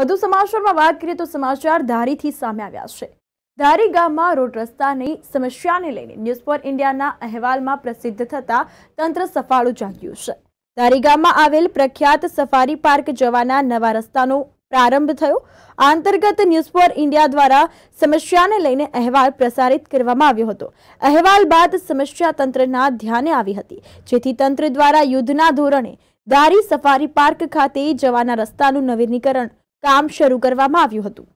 વધુ સમાચારમાં વાત કરીએ તો સમાચાર ધારીથી સામે આવ્યા છે ધારી ગામમાં રોડ રસ્તાની સમસ્યાને લઈને ન્યૂઝ ફોર ઇન્ડિયાના અહેવાલમાં પ્રસિદ્ધ થતા તંત્ર સફાળું જાગ્યું છે ધારી ગામમાં આવેલ પ્રખ્યાત સફારી પાર્ક જવાના નવા રસ્તાનો પ્રારંભ થયો આ અંતર્ગત ન્યૂઝ ફોર ઇન્ડિયા દ્વારા સમસ્યાને લઈને અહેવાલ પ્રસારિત કરવામાં આવ્યો હતો અહેવાલ બાદ સમસ્યા તંત્રના ધ્યાને આવી હતી જેથી તંત્ર દ્વારા યુદ્ધના ધોરણે ધારી સફારી પાર્ક ખાતે જવાના રસ્તાનું નવીનીકરણ કામ શરૂ કરવામાં આવ્યું હતું